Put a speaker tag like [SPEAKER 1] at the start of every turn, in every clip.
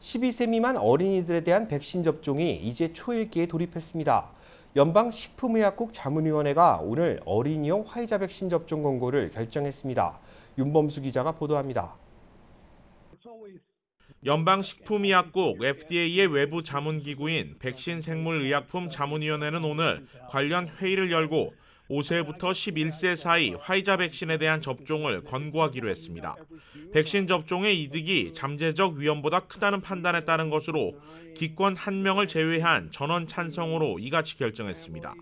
[SPEAKER 1] 12세 미만 어린이들에 대한 백신 접종이 이제 초읽기에 돌입했습니다. 연방식품의약국 자문위원회가 오늘 어린이용 화이자 백신 접종 권고를 결정했습니다. 윤범수 기자가 보도합니다.
[SPEAKER 2] 연방식품의약국 FDA의 외부 자문기구인 백신생물의약품 자문위원회는 오늘 관련 회의를 열고 5세부터 11세 사이 화이자 백신에 대한 접종을 권고하기로 했습니다. 백신 접종의 이득이 잠재적 위험보다 크다는 판단에 따른 것으로 기권 한 명을 제외한 전원 찬성으로 이같이 결정했습니다.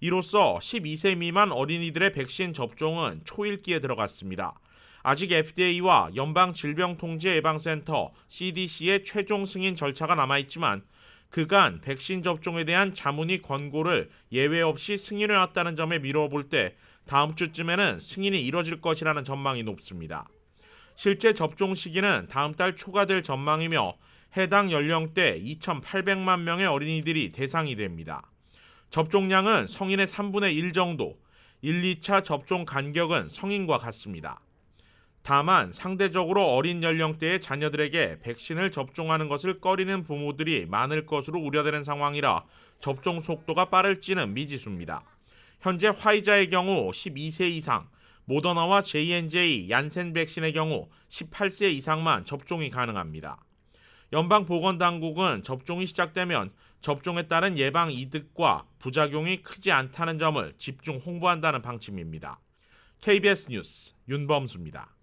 [SPEAKER 2] 이로써 12세 미만 어린이들의 백신 접종은 초읽기에 들어갔습니다. 아직 FDA와 연방질병통제예방센터 CDC의 최종 승인 절차가 남아있지만 그간 백신 접종에 대한 자문위 권고를 예외 없이 승인해왔다는 점에 미뤄 볼때 다음 주쯤에는 승인이 이뤄질 것이라는 전망이 높습니다. 실제 접종 시기는 다음 달 초가 될 전망이며 해당 연령대 2,800만 명의 어린이들이 대상이 됩니다. 접종량은 성인의 3분의 1 정도, 1, 2차 접종 간격은 성인과 같습니다. 다만 상대적으로 어린 연령대의 자녀들에게 백신을 접종하는 것을 꺼리는 부모들이 많을 것으로 우려되는 상황이라 접종 속도가 빠를지는 미지수입니다. 현재 화이자의 경우 12세 이상, 모더나와 J&J, 얀센 백신의 경우 18세 이상만 접종이 가능합니다. 연방 보건 당국은 접종이 시작되면 접종에 따른 예방 이득과 부작용이 크지 않다는 점을 집중 홍보한다는 방침입니다. KBS 뉴스 윤범수입니다.